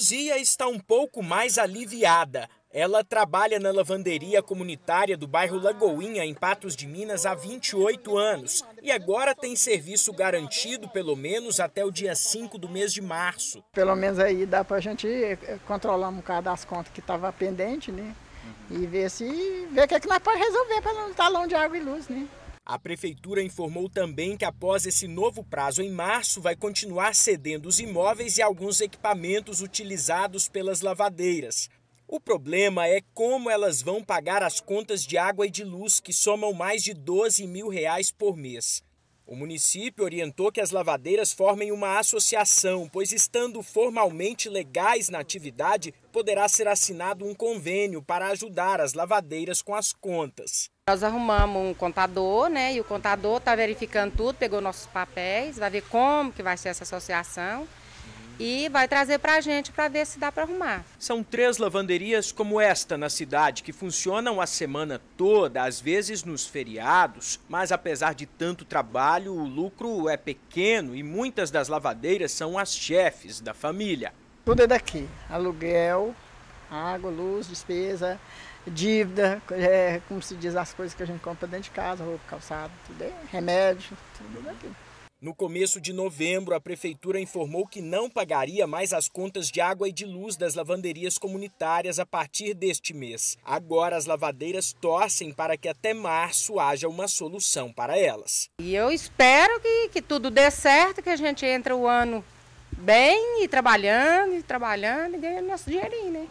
Luzia está um pouco mais aliviada. Ela trabalha na lavanderia comunitária do bairro Lagoinha, em Patos de Minas, há 28 anos e agora tem serviço garantido pelo menos até o dia 5 do mês de março. Pelo menos aí dá para a gente eh, controlar um bocado as contas que estava pendente, né? Uhum. E ver se ver o que, é que nós podemos resolver para não estar tá longe de água e luz, né? A prefeitura informou também que após esse novo prazo em março vai continuar cedendo os imóveis e alguns equipamentos utilizados pelas lavadeiras. O problema é como elas vão pagar as contas de água e de luz, que somam mais de 12 mil reais por mês. O município orientou que as lavadeiras formem uma associação, pois estando formalmente legais na atividade, poderá ser assinado um convênio para ajudar as lavadeiras com as contas. Nós arrumamos um contador, né? E o contador está verificando tudo, pegou nossos papéis, vai ver como que vai ser essa associação e vai trazer para a gente para ver se dá para arrumar. São três lavanderias como esta na cidade que funcionam a semana toda, às vezes nos feriados, mas apesar de tanto trabalho, o lucro é pequeno e muitas das lavadeiras são as chefes da família. Tudo é daqui, aluguel, água, luz, despesa, dívida, é, como se diz, as coisas que a gente compra dentro de casa, roupa, calçado, tudo remédio, tudo aquilo. No começo de novembro, a prefeitura informou que não pagaria mais as contas de água e de luz das lavanderias comunitárias a partir deste mês. Agora, as lavadeiras torcem para que até março haja uma solução para elas. E eu espero que, que tudo dê certo, que a gente entre o ano bem e trabalhando, e trabalhando e ganhando nosso dinheirinho, né?